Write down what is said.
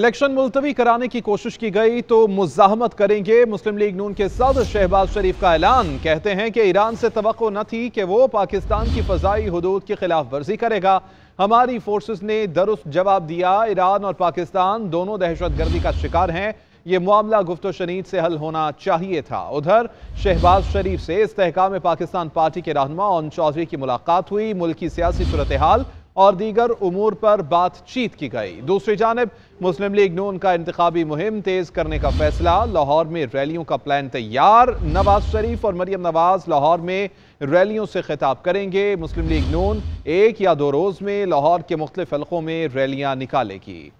election मुलतवी कराने की कोशिश की गई तो मुजाहमत करेंगे मुस्लिम लीग नून के सदर शहबाज शरीफ का ऐलान कहते हैं कि ईरान से तो न थी कि वो पाकिस्तान की फजाई हदूद की खिलाफ वर्जी करेगा हमारी फोर्सेस ने दुरुस्त जवाब दिया ईरान और पाकिस्तान दोनों दहशत गर्दी का शिकार हैं ये मामला गुफ्त शनीद से हल होना चाहिए था उधर शहबाज शरीफ से इस्तेकाम पाकिस्तान पार्टी के रहनमा ओन चौधरी की मुलाकात हुई मुल्क की सियासी सूरत हाल और दीगर उमूर पर बातचीत की गई दूसरी जानब मुस्लिम लीग नून का इंतबी मुहिम तेज करने का फैसला लाहौर में रैलियों का प्लान तैयार नवाज शरीफ और मरियम नवाज लाहौर में रैलियों से खिताब करेंगे मुस्लिम लीग नून एक या दो रोज में लाहौर के मुख्तलिफ हलकों में रैलियां निकालेगी